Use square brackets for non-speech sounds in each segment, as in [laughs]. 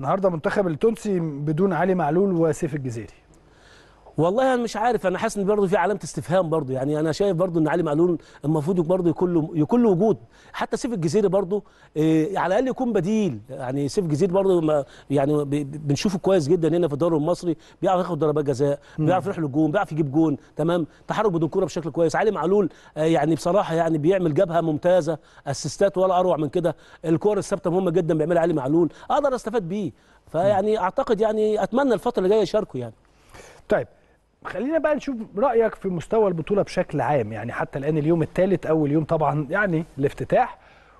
النهارده منتخب التونسي بدون علي معلول وسيف الجزيري والله انا مش عارف انا حاسس ان برضه في علامه استفهام برضه يعني انا شايف برضه ان علي معلول المفروض برضه يكون له يكون له وجود حتى سيف الجزيري برضه إيه على الاقل يكون بديل يعني سيف الجزيري برضه يعني بنشوفه كويس جدا هنا في الدوري المصري بيعرف ياخد ضربات جزاء بيعرف يروح للجون بيعرف يجيب جون تمام تحرك بدون كوره بشكل كويس علي معلول آه، يعني بصراحه يعني بيعمل جبهه ممتازه اسيستات ولا اروع من كده الكور الثابته مهمه جدا بيعملها علي معلول اقدر استفاد بيه فيعني اعتقد يعني اتمنى الفتره اللي جايه يشاركوا يعني طيب خلينا بقى نشوف رايك في مستوى البطوله بشكل عام يعني حتى الان اليوم الثالث اول يوم طبعا يعني الافتتاح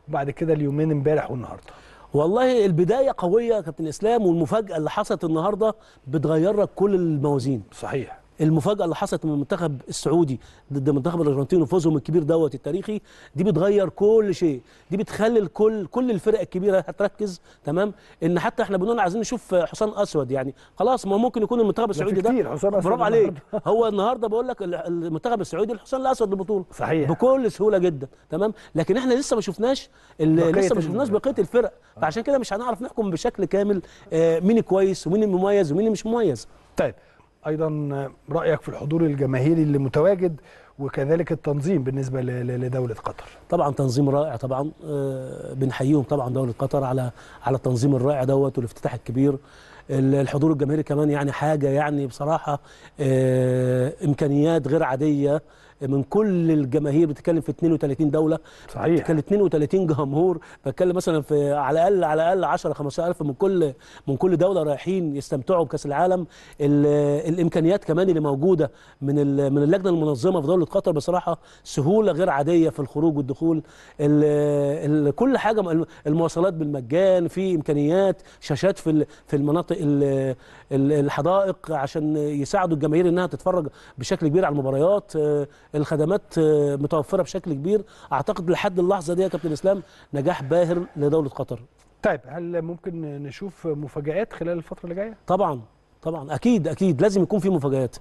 وبعد كده اليومين امبارح والنهارده والله البدايه قويه يا كابتن اسلام والمفاجاه اللي حصلت النهارده بتغير لك كل الموازين صحيح المفاجاه اللي حصلت من المنتخب السعودي ضد منتخب الارجنتين وفوزهم الكبير دوت التاريخي دي بتغير كل شيء دي بتخلي الكل كل الفرق الكبيره هتركز تمام ان حتى احنا بنقول عايزين نشوف حصان اسود يعني خلاص ما ممكن يكون المنتخب السعودي ده برافو عليك [laughs] هو النهارده بقول لك المنتخب السعودي الحصان الاسود للبطوله صحيح بكل سهوله جدا تمام لكن احنا لسه ما شفناش لسه ما شفناش بقيه الفرق آه. فعشان كده مش هنعرف نحكم بشكل كامل آه، مين كويس ومين المميز ومين مش مميز طيب ايضا رايك في الحضور الجماهيري اللي متواجد وكذلك التنظيم بالنسبه لدوله قطر طبعا تنظيم رائع طبعا آه، بنحييهم طبعا دوله قطر على على التنظيم الرائع دوت والافتتاح الكبير الحضور الجماهيري كمان يعني حاجه يعني بصراحه آه، امكانيات غير عاديه من كل الجماهير بتتكلم في 32 دوله صحيح بتتكلم 32 جمهور بتكلم مثلا في على الاقل على الاقل 10 15000 من كل من كل دوله رايحين يستمتعوا بكاس العالم الامكانيات كمان اللي موجوده من من اللجنه المنظمه في دوله قطر بصراحه سهوله غير عاديه في الخروج والدخول الـ الـ كل حاجه المواصلات بالمجان في امكانيات شاشات في في المناطق الحدائق عشان يساعدوا الجماهير انها تتفرج بشكل كبير على المباريات آه، الخدمات آه، متوفره بشكل كبير اعتقد لحد اللحظه دي يا كابتن اسلام نجاح باهر لدوله قطر طيب هل ممكن نشوف مفاجآت خلال الفتره اللي جايه طبعا طبعا اكيد اكيد لازم يكون في مفاجآت